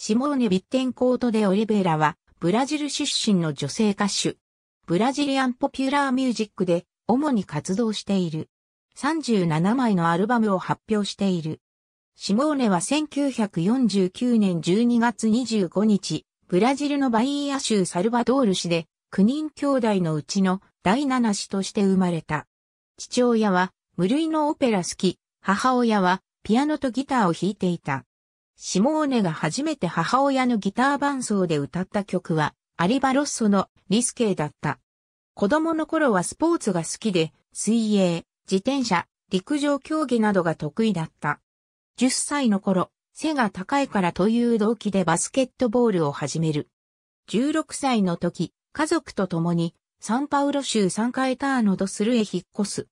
シモーネ・ビッテンコート・デ・オリベラは、ブラジル出身の女性歌手。ブラジリアン・ポピュラー・ミュージックで、主に活動している。37枚のアルバムを発表している。シモーネは1949年12月25日、ブラジルのバイーア州サルバドール市で、9人兄弟のうちの第7子として生まれた。父親は無類のオペラ好き、母親はピアノとギターを弾いていた。シモーネが初めて母親のギター伴奏で歌った曲は、アリバロッソのリスケーだった。子供の頃はスポーツが好きで、水泳、自転車、陸上競技などが得意だった。10歳の頃、背が高いからという動機でバスケットボールを始める。16歳の時、家族と共にサンパウロ州サンカエターノドスルへ引っ越す。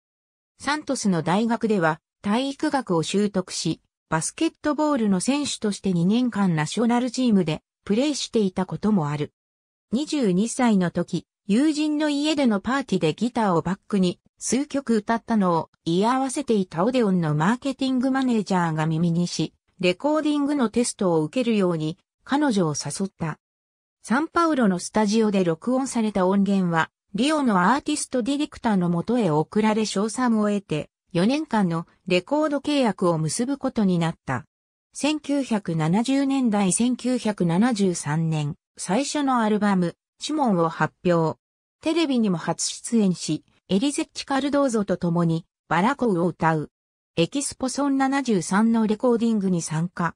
サントスの大学では体育学を習得し、バスケットボールの選手として2年間ナショナルチームでプレーしていたこともある。22歳の時、友人の家でのパーティーでギターをバックに数曲歌ったのを居合わせていたオデオンのマーケティングマネージャーが耳にし、レコーディングのテストを受けるように彼女を誘った。サンパウロのスタジオで録音された音源は、リオのアーティストディレクターの元へ送られ賞賛を得て、4年間のレコード契約を結ぶことになった。1970年代1973年、最初のアルバム、シモンを発表。テレビにも初出演し、エリゼッチ・カルドーゾと共に、バラコウを歌う。エキスポソン73のレコーディングに参加。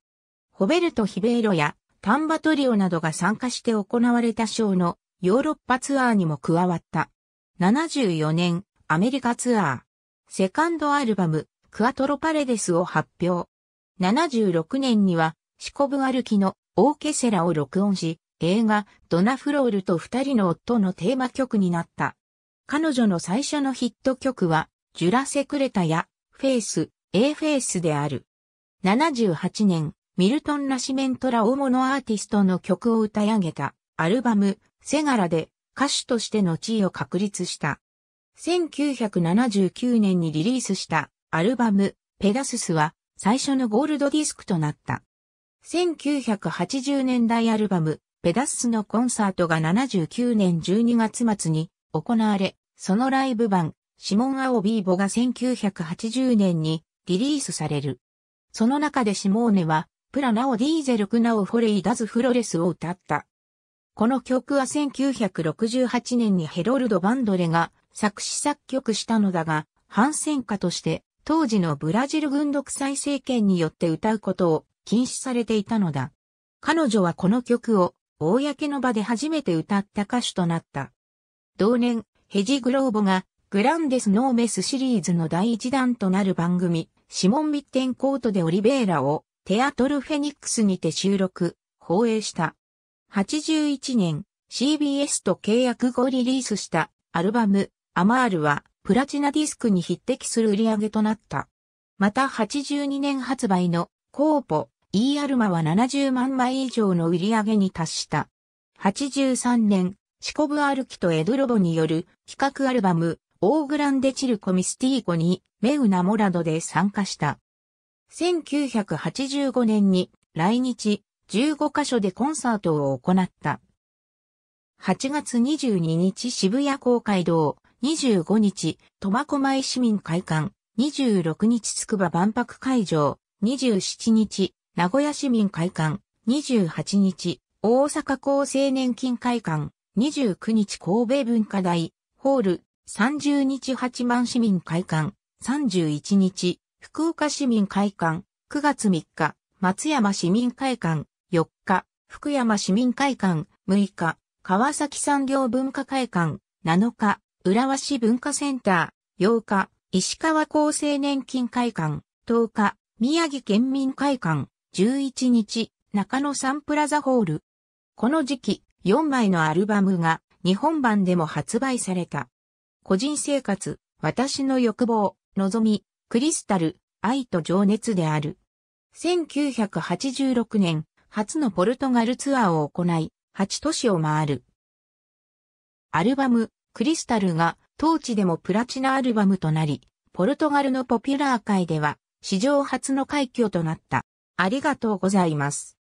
ホベルト・ヒベイロやタンバトリオなどが参加して行われたショーのヨーロッパツアーにも加わった。74年アメリカツアー、セカンドアルバム、クアトロパレデスを発表。76年には、シコブ歩きのオーケセラを録音し、映画、ドナフロールと二人の夫のテーマ曲になった。彼女の最初のヒット曲は、ジュラセクレタや、フェイス、エーフェイスである。78年、ミルトン・ラシメントら大物アーティストの曲を歌い上げた、アルバム、セガラで歌手としての地位を確立した。1979年にリリースしたアルバム、ペガススは最初のゴールドディスクとなった。1980年代アルバム、ペダススのコンサートが79年12月末に行われ、そのライブ版、シモン・アオビーボが1980年にリリースされる。その中でシモーネは、プラナオ・ディーゼル・クナオ・フォレイ・ダズ・フロレスを歌った。この曲は1968年にヘロルド・バンドレが作詞作曲したのだが、反戦歌として当時のブラジル軍独裁政権によって歌うことを禁止されていたのだ。彼女はこの曲を公の場で初めて歌った歌手となった。同年、ヘジグローボがグランデス・ノーメスシリーズの第一弾となる番組、シモン・ビッテンコートでオリベーラをテアトル・フェニックスにて収録、放映した。81年、CBS と契約後リリースしたアルバム、アマールはプラチナディスクに匹敵する売り上げとなった。また82年発売のコーポイーアルマは70万枚以上の売り上げに達した。83年、シコブアルキとエドロボによる企画アルバムオーグランデチルコミスティーコにメウナモラドで参加した。1985年に来日15カ所でコンサートを行った。8月22日渋谷公会堂25日、苫小牧市民会館、26日筑波万博会場、27日、名古屋市民会館、28日、大阪厚生年金会館、29日神戸文化大、ホール、30日八幡市民会館、31日、福岡市民会館、9月3日、松山市民会館、4日、福山市民会館、6日、川崎産業文化会館、7日、浦和市文化センター、8日、石川厚生年金会館、10日、宮城県民会館、11日、中野サンプラザホール。この時期、4枚のアルバムが日本版でも発売された。個人生活、私の欲望、望み、クリスタル、愛と情熱である。1986年、初のポルトガルツアーを行い、8都市を回る。アルバム、クリスタルが当地でもプラチナアルバムとなり、ポルトガルのポピュラー界では史上初の快挙となった。ありがとうございます。